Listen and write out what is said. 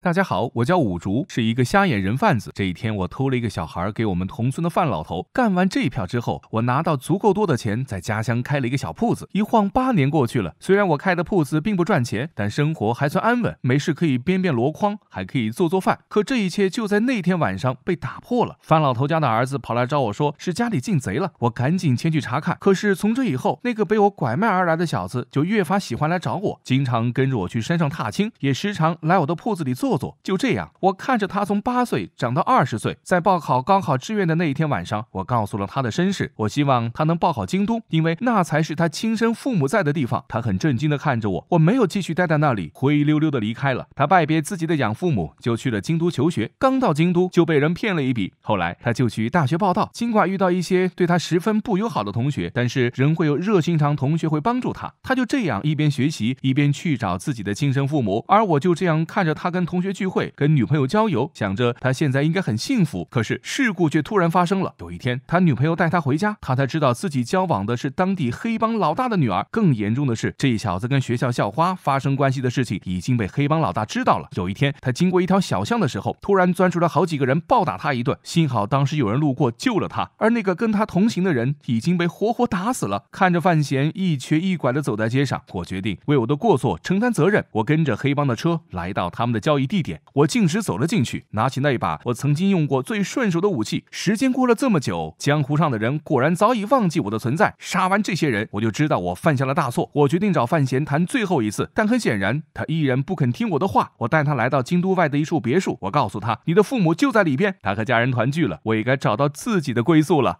大家好，我叫五竹，是一个瞎眼人贩子。这一天，我偷了一个小孩给我们同村的范老头。干完这一票之后，我拿到足够多的钱，在家乡开了一个小铺子。一晃八年过去了，虽然我开的铺子并不赚钱，但生活还算安稳，没事可以编编箩筐，还可以做做饭。可这一切就在那天晚上被打破了。范老头家的儿子跑来找我说，是家里进贼了。我赶紧前去查看，可是从这以后，那个被我拐卖而来的小子就越发喜欢来找我，经常跟着我去山上踏青，也时常来我的铺子里坐。做做就这样，我看着他从八岁长到二十岁。在报考高考志愿的那一天晚上，我告诉了他的身世。我希望他能报考京都，因为那才是他亲生父母在的地方。他很震惊地看着我，我没有继续待在那里，灰溜溜的离开了。他拜别自己的养父母，就去了京都求学。刚到京都就被人骗了一笔，后来他就去大学报道。尽管遇到一些对他十分不友好的同学，但是仍会有热心肠同学会帮助他。他就这样一边学习，一边去找自己的亲生父母。而我就这样看着他跟同。同学聚会，跟女朋友郊游，想着他现在应该很幸福。可是事故却突然发生了。有一天，他女朋友带他回家，他才知道自己交往的是当地黑帮老大的女儿。更严重的是，这小子跟学校校花发生关系的事情已经被黑帮老大知道了。有一天，他经过一条小巷的时候，突然钻出来好几个人暴打他一顿。幸好当时有人路过救了他，而那个跟他同行的人已经被活活打死了。看着范闲一瘸一拐的走在街上，我决定为我的过错承担责任。我跟着黑帮的车来到他们的交易。地点，我径直走了进去，拿起那一把我曾经用过最顺手的武器。时间过了这么久，江湖上的人果然早已忘记我的存在。杀完这些人，我就知道我犯下了大错。我决定找范闲谈最后一次，但很显然他依然不肯听我的话。我带他来到京都外的一处别墅，我告诉他，你的父母就在里边，他和家人团聚了，我也该找到自己的归宿了。